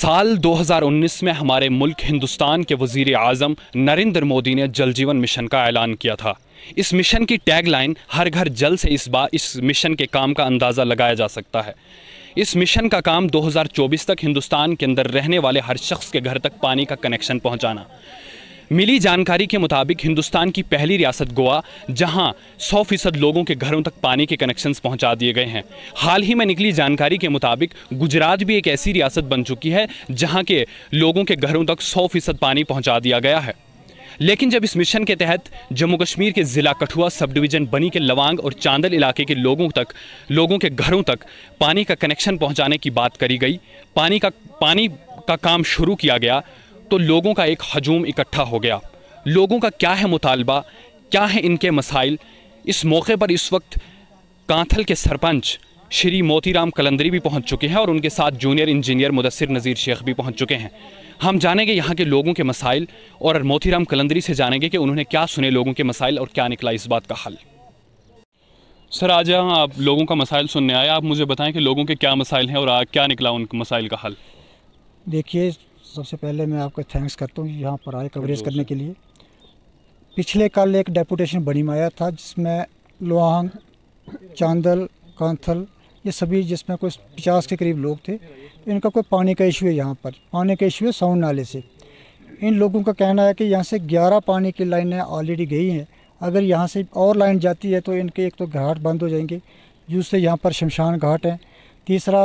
साल 2019 में हमारे मुल्क हिंदुस्तान के वजीर अजम नरेंद्र मोदी ने जल जीवन मिशन का ऐलान किया था इस मिशन की टैगलाइन हर घर जल से इस बार इस मिशन के काम का अंदाज़ा लगाया जा सकता है इस मिशन का काम 2024 तक हिंदुस्तान के अंदर रहने वाले हर शख्स के घर तक पानी का कनेक्शन पहुंचाना मिली जानकारी के मुताबिक हिंदुस्तान की पहली रियासत गोवा जहां 100 फीसद लोगों के घरों तक पानी के कनेक्शंस पहुंचा दिए गए हैं हाल ही में निकली जानकारी के मुताबिक गुजरात भी एक ऐसी रियासत बन चुकी है जहां के लोगों के घरों तक 100 फीसद पानी पहुंचा दिया गया है लेकिन जब इस मिशन के तहत जम्मू कश्मीर के ज़िला कठुआ सब डिवीज़न बनी के लवांग और चांदल इलाके के लोगों तक लोगों के घरों तक पानी का कनेक्शन पहुंचाने की बात करी गई पानी का पानी का काम शुरू किया गया तो लोगों का एक हजूम इकट्ठा हो गया लोगों का क्या है मुतालबा क्या है इनके मसाइल इस मौके पर इस वक्त कांथल के सरपंच श्री मोतीराम कलंदरी भी पहुंच चुके हैं और उनके साथ जूनियर इंजीनियर मुदसर नज़ीर शेख भी पहुंच चुके हैं हम जानेंगे यहाँ के लोगों के मसाइल और मोतीराम कलंदरी से जानेंगे कि उन्होंने क्या सुने लोगों के मसाइल और क्या निकला इस बात का हल सर आज यहाँ आप लोगों का मसाइल सुनने आए आप मुझे बताएं कि लोगों के क्या मसाइल हैं और क्या निकला उन मसाइल का हल देखिए सबसे पहले मैं आपका थैंक्स करता हूँ यहाँ पर आए कवरेज करने के लिए पिछले कल एक डेपुटेशन बनी में आया था जिसमें लोहांग चांदल कांथल ये सभी जिसमें कोई पचास के करीब लोग थे इनका कोई पानी का इशू है यहाँ पर पानी का इशू है साउंड नाले से इन लोगों का कहना है कि यहाँ से 11 पानी की लाइनें ऑलरेडी गई हैं अगर यहाँ से और लाइन जाती है तो इनके एक तो घाट बंद हो जाएंगे दूसरे यहाँ पर शमशान घाट हैं तीसरा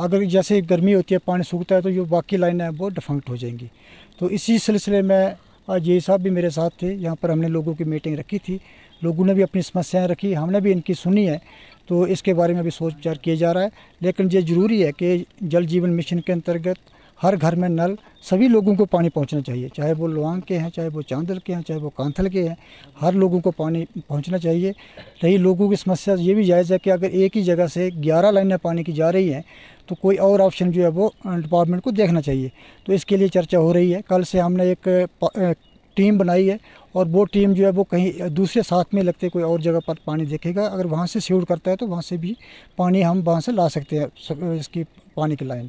अगर जैसे गर्मी होती है पानी सूखता है तो जो बाकी लाइनें हैं वो डिफंक्ट हो जाएंगी तो इसी सिलसिले में आज ये साहब भी मेरे साथ थे यहाँ पर हमने लोगों की मीटिंग रखी थी लोगों ने भी अपनी समस्याएं रखी हमने भी इनकी सुनी है तो इसके बारे में भी सोच विचार किया जा रहा है लेकिन ये ज़रूरी है कि जल जीवन मिशन के अंतर्गत हर घर में नल सभी लोगों को पानी पहुंचना चाहिए चाहे वो लुआंग के हैं चाहे वो चांदल के हैं चाहे वो कांथल के हैं हर लोगों को पानी पहुंचना चाहिए रही लोगों की समस्या ये भी जायज़ है कि अगर एक ही जगह से 11 लाइनें पानी की जा रही हैं तो कोई और ऑप्शन जो है वो डिपार्टमेंट को देखना चाहिए तो इसके लिए चर्चा हो रही है कल से हमने एक टीम बनाई है और वो टीम जो है वो कहीं दूसरे साथ में लगते कोई और जगह पर पानी देखेगा अगर वहाँ से शिवर करता है तो वहाँ से भी पानी हम वहाँ से ला सकते हैं इसकी पानी की लाइन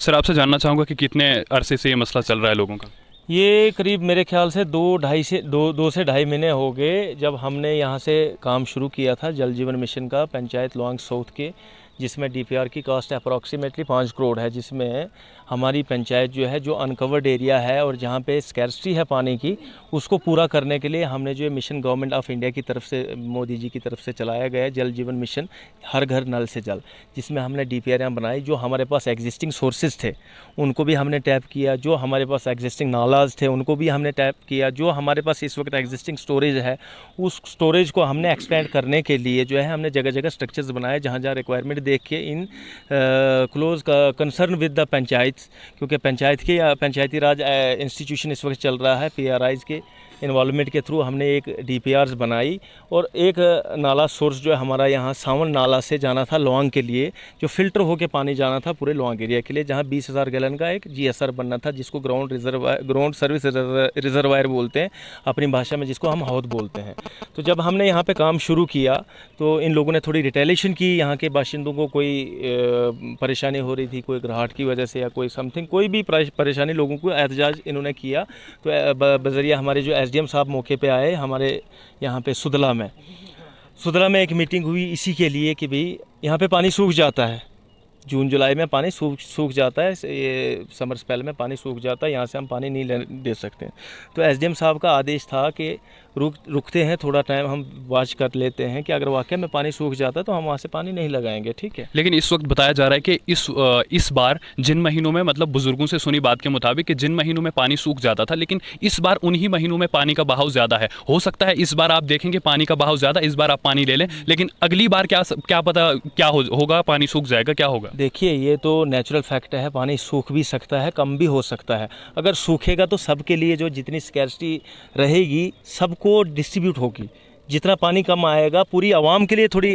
सर आपसे जानना चाहूँगा कि कितने अरसे से ये मसला चल रहा है लोगों का ये करीब मेरे ख्याल से दो ढाई से दो दो से ढाई महीने हो गए जब हमने यहाँ से काम शुरू किया था जल जीवन मिशन का पंचायत लॉन्ग साउथ के जिसमें डीपीआर की कास्ट अप्रॉक्सीमेटली पाँच करोड़ है जिसमें हमारी पंचायत जो है जो अनकवर्ड एरिया है और जहाँ पे स्कैरसिटी है पानी की उसको पूरा करने के लिए हमने जो मिशन गवर्नमेंट ऑफ इंडिया की तरफ से मोदी जी की तरफ से चलाया गया है जल जीवन मिशन हर घर नल से जल जिसमें हमने डी पी बनाई जो हमारे पास एग्जिस्टिंग सोर्सेज थे उनको भी हमने टैप किया जो हमारे पास एग्जिस्टिंग नालाज थे उनको भी हमने टैप किया जो हमारे पास इस वक्त एग्जिस्टिंग स्टोरेज है उस स्टोरेज को हमने एक्सपेंड करने के लिए जो है हमने जगह जगह स्ट्रक्चर्स बनाए जहाँ जहाँ रिक्वायरमेंट देख के in close concern with the panchayat क्योंकि पंचायत के या पंचायती राज इंस्टीट्यूशन इस वक्त चल रहा है पी के इन्वॉलमेंट के थ्रू हमने एक डी बनाई और एक नाला सोर्स जो है हमारा यहाँ सावन नाला से जाना था लोआंग के लिए जो फ़िल्टर होकर पानी जाना था पूरे लॉन्ग एरिया के लिए जहाँ बीस हज़ार गैलन का एक जी बनना था जिसको ground reserve ground service reservoir बोलते हैं अपनी भाषा में जिसको हम हौद बोलते हैं तो जब हमने यहाँ पर काम शुरू किया तो इन लोगों ने थोड़ी रिटेलेशन की यहाँ के बाशिंदों को कोई परेशानी हो रही थी कोई ग्राहट की वजह से या कोई समथिंग कोई भी परेशानी लोगों को एहतजाज इन्होंने किया तो बजरिया हमारे जो एस एसडीएम साहब मौके पे आए हमारे यहाँ पे सुदला में सुदला में एक मीटिंग हुई इसी के लिए कि भाई यहाँ पे पानी सूख जाता है जून जुलाई में पानी सूख सूख जाता है ये समर स्पेल में पानी सूख जाता है यहाँ से हम पानी नहीं ले, दे सकते तो एस साहब का आदेश था कि रुक रुकते हैं थोड़ा टाइम हम वॉच कर लेते हैं कि अगर वाकई में पानी सूख जाता है तो हम वहाँ से पानी नहीं लगाएंगे ठीक है लेकिन इस वक्त बताया जा रहा है कि इस इस बार जिन महीनों में मतलब बुजुर्गों से सुनी बात के मुताबिक कि जिन महीनों में पानी सूख जाता था लेकिन इस बार उन्हीं महीनों में पानी का बहाव ज़्यादा है हो सकता है इस बार आप देखेंगे पानी का बहाव ज़्यादा इस बार आप पानी ले लें लेकिन अगली बार क्या क्या पता क्या होगा पानी सूख जाएगा क्या होगा देखिए ये तो नेचुरल फैक्ट है पानी सूख भी सकता है कम भी हो सकता है अगर सूखेगा तो सबके लिए जो जितनी स्कैरसिटी रहेगी सबको डिस्ट्रीब्यूट होगी जितना पानी कम आएगा पूरी आवाम के लिए थोड़ी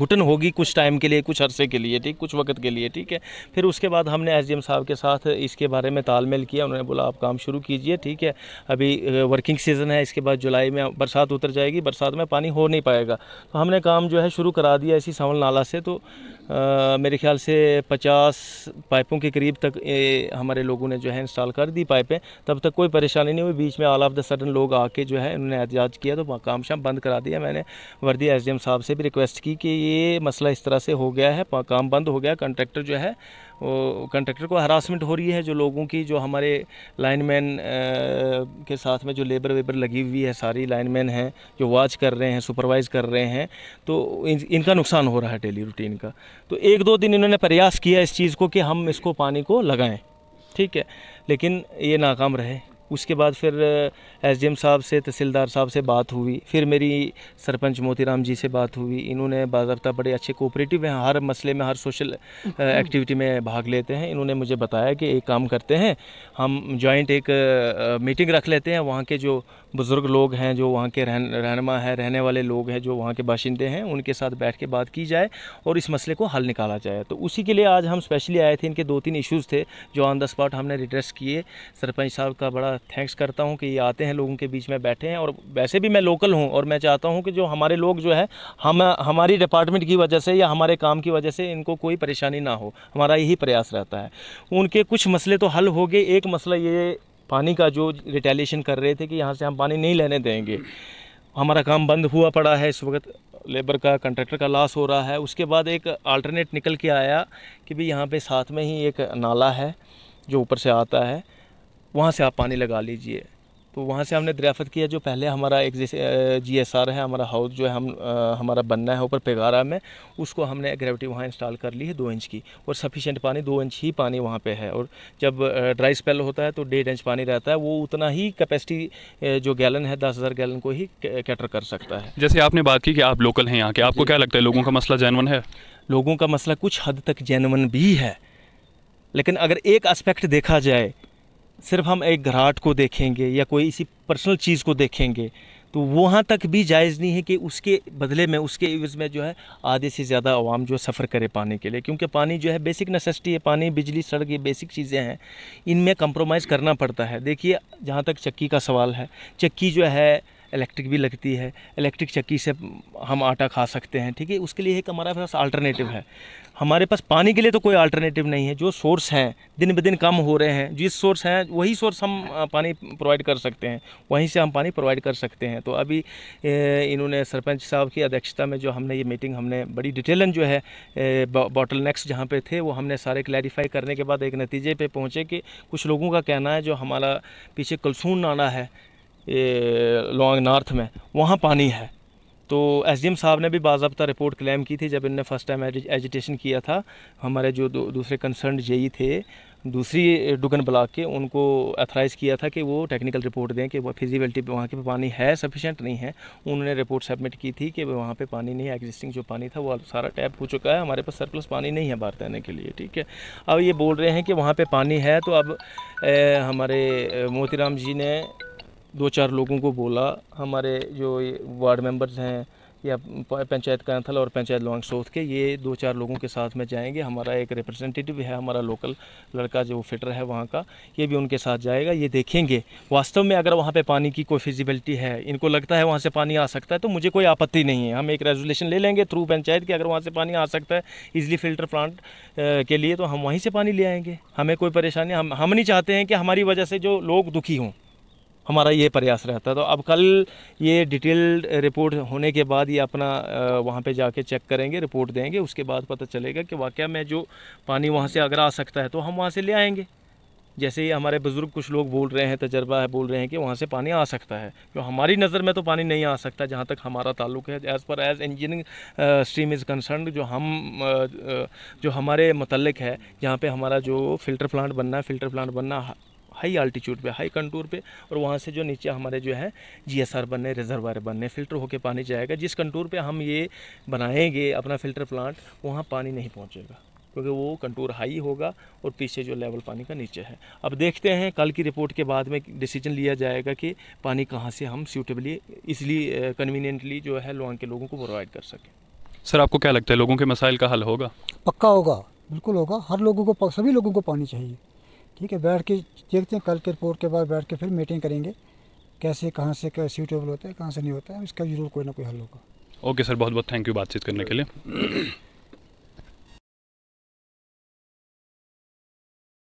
घुटन होगी कुछ टाइम के लिए कुछ अरसे के लिए ठीक कुछ वक्त के लिए ठीक है फिर उसके बाद हमने एस साहब के साथ इसके बारे में तालमेल किया उन्होंने बोला आप काम शुरू कीजिए ठीक है अभी वर्किंग सीज़न है इसके बाद जुलाई में बरसात उतर जाएगी बरसात में पानी हो नहीं पाएगा तो हमने काम जो है शुरू करा दिया इसी सावल नाला से तो आ, मेरे ख्याल से पचास पाइपों के करीब तक ए, हमारे लोगों ने जो है इंस्टॉल कर दी पाइपें तब तक कोई परेशानी नहीं हुई बीच में ऑल ऑफ द सडन लोग आके जो है उन्होंने एहतियात किया तो काम शाम बंद करा दिया मैंने वर्दी एसडीएम साहब से भी रिक्वेस्ट की कि ये मसला इस तरह से हो गया है काम बंद हो गया कंट्रैक्टर जो है कंट्रेक्टर को हरासमेंट हो रही है जो लोगों की जो हमारे लाइनमैन के साथ में जो लेबर वेबर लगी हुई है सारी लाइनमैन हैं जो वॉच कर रहे हैं सुपरवाइज़ कर रहे हैं तो इन, इनका नुकसान हो रहा है डेली रूटीन का तो एक दो दिन इन्होंने प्रयास किया इस चीज़ को कि हम इसको पानी को लगाएं ठीक है लेकिन ये नाकाम रहे उसके बाद फिर एसडीएम साहब से तहसीलदार साहब से बात हुई फिर मेरी सरपंच मोतीराम जी से बात हुई इन्होंने बाबा बड़े अच्छे कोऑपरेटिव हैं हर मसले में हर सोशल एक्टिविटी हम्म। में भाग लेते हैं इन्होंने मुझे बताया कि एक काम करते हैं हम जॉइंट एक मीटिंग रख लेते हैं वहाँ के जो बुज़ुर्ग लोग हैं जो वहाँ के रहन रहनमा है रहने वाले लोग हैं जो वहाँ के बाशिंदे हैं उनके साथ बैठ के बात की जाए और इस मसले को हल निकाला जाए तो उसी के लिए आज हम स्पेशली आए थे इनके दो तीन इशूज़ थे जो ऑन द स्पॉट हमने रिड्रेस किए सरपंच साहब का बड़ा थैंक्स करता हूँ कि ये आते हैं लोगों के बीच में बैठे हैं और वैसे भी मैं लोकल हूँ और मैं चाहता हूँ कि जो हमारे लोग जो है हम हमारी डिपार्टमेंट की वजह से या हमारे काम की वजह से इनको कोई परेशानी ना हो हमारा यही प्रयास रहता है उनके कुछ मसले तो हल हो गए एक मसला ये पानी का जो रिटेलिएशन कर रहे थे कि यहाँ से हम पानी नहीं लेने देंगे हमारा काम बंद हुआ पड़ा है इस वक्त लेबर का कंट्रैक्टर का लॉस हो रहा है उसके बाद एक अल्टरनेट निकल के आया कि भाई यहाँ पे साथ में ही एक नाला है जो ऊपर से आता है वहाँ से आप पानी लगा लीजिए तो वहाँ से हमने दरियाफ़त किया जो पहले हमारा एक जैसे जी एस आर है हमारा हाउस जो है हम आ, हमारा बनना है ऊपर पेगारा में उसको हमने ग्रेविटी वहाँ इंस्टॉल कर ली है दो इंच की और सफिशेंट पानी दो इंच ही पानी वहाँ पे है और जब ड्राई स्पेल होता है तो डेढ़ इंच पानी रहता है वो उतना ही कैपेसिटी जो गैलन है दस हज़ार गैलन को ही कैटर कर सकता है जैसे आपने बात की कि आप लोकल हैं यहाँ के आपको क्या लगता है लोगों का मसला जैनवन है लोगों का मसला कुछ हद तक जैनवन भी है लेकिन अगर एक आस्पेक्ट देखा जाए सिर्फ हम एक घराट को देखेंगे या कोई इसी पर्सनल चीज़ को देखेंगे तो वहाँ तक भी जायज़ नहीं है कि उसके बदले में उसके इवज़ में जो है आधे से ज़्यादा आवाम जो सफ़र करे पानी के लिए क्योंकि पानी जो है बेसिक नेसेसिटी है पानी बिजली सड़क ये बेसिक चीज़ें हैं इनमें कंप्रोमाइज़ करना पड़ता है देखिए जहाँ तक चक्की का सवाल है चक्की जो है इलेक्ट्रिक भी लगती है इलेक्ट्रिक चक्की से हम आटा खा सकते हैं ठीक है उसके लिए एक हमारे पास अल्टरनेटिव है हमारे पास पानी के लिए तो कोई आल्टरनेटिव नहीं है जो सोर्स हैं दिन ब दिन कम हो रहे हैं जिस सोर्स हैं वही सोर्स हम पानी प्रोवाइड कर सकते हैं वहीं से हम पानी प्रोवाइड कर सकते हैं तो अभी इन्होंने सरपंच साहब की अध्यक्षता में जो हमने ये मीटिंग हमने बड़ी डिटेलन जो है बॉटल नेक्स जहाँ पर थे वो हमने सारे क्लैरिफाई करने के बाद एक नतीजे पर पहुँचे कि कुछ लोगों का कहना है जो हमारा पीछे कलसून नाना है लॉन्ग नॉर्थ में वहाँ पानी है तो एम साहब ने भी बाबा रिपोर्ट क्लेम की थी जब इनने फर्स्ट टाइम एजिटेशन किया था हमारे जो दूसरे कंसर्न जेई थे दूसरी डुगन ब्लॉक के उनको अथराइज़ किया था कि वो टेक्निकल रिपोर्ट दें कि वह फिजिबिलिटी वहाँ के पानी है सफिशेंट नहीं है उन्होंने रिपोर्ट सबमिट की थी कि वहाँ पे पानी नहीं है एग्जिस्टिंग जो पानी था वो सारा टैप हो चुका है हमारे पास सरप्लस पानी नहीं है बाहर तैरने के लिए ठीक है अब ये बोल रहे हैं कि वहाँ पर पानी है तो अब ए, हमारे मोतीराम जी ने दो चार लोगों को बोला हमारे जो वार्ड मेंबर्स हैं या पंचायत कैंथल और पंचायत लोंग सोथ के ये दो चार लोगों के साथ में जाएंगे हमारा एक रिप्रेजेंटेटिव है हमारा लोकल लड़का जो फिटर है वहाँ का ये भी उनके साथ जाएगा ये देखेंगे वास्तव में अगर वहाँ पे पानी की कोई फिजिबिलिटी है इनको लगता है वहाँ से पानी आ सकता है तो मुझे कोई आपत्ति नहीं है हम एक रेजोल्यूशन ले लेंगे थ्रू पंचायत के अगर वहाँ से पानी आ सकता है ईजिली फिल्टर प्लांट के लिए तो हम वहीं से पानी ले आएँगे हमें कोई परेशानी हम हम नहीं चाहते हैं कि हमारी वजह से जो लोग दुखी हों हमारा ये प्रयास रहता है तो अब कल ये डिटेल्ड रिपोर्ट होने के बाद ये अपना वहाँ पे जाके चेक करेंगे रिपोर्ट देंगे उसके बाद पता चलेगा कि वाक़ में जो पानी वहाँ से अगर आ सकता है तो हम वहाँ से ले आएंगे जैसे ही हमारे बुज़ुर्ग कुछ लोग बोल रहे हैं तजर्बा है बोल रहे हैं कि वहाँ से पानी आ सकता है जो तो हमारी नज़र में तो पानी नहीं आ सकता जहाँ तक हमारा ताल्लुक है as per as engineering stream is concern जो हम जो हमारे मतलब है जहाँ पे हमारा जो फ़िल्टर प्लांट बनना है फ़िल्टर प्लांट बनना हाई आल्टीट्यूड पे हाई कंटूर पे और वहाँ से जो नीचे हमारे जो है जीएसआर बनने रिजर्वायर बनने फ़िल्टर होके पानी जाएगा जिस कंटूर पे हम ये बनाएंगे अपना फ़िल्टर प्लांट वहाँ पानी नहीं पहुँचेगा क्योंकि वो कंटूर हाई होगा और पीछे जो लेवल पानी का नीचे है अब देखते हैं कल की रिपोर्ट के बाद में डिसीजन लिया जाएगा कि पानी कहाँ से हम सूटेबली इसलिए कन्वीनियंटली जो है लोग के लोगों को प्रोवाइड कर सकें सर आपको क्या लगता है लोगों के मसाइल का हल होगा पक्का होगा बिल्कुल होगा हर लोगों को सभी लोगों को पानी चाहिए ठीक है बैठ के देखते हैं कल के रिपोर्ट के बाद बैठ के फिर मीटिंग करेंगे कैसे कहाँ से क्या सूटेबल होता है कहाँ से नहीं होता है इसका जरूर कोई ना कोई हल होगा ओके सर बहुत बहुत थैंक यू बातचीत करने के लिए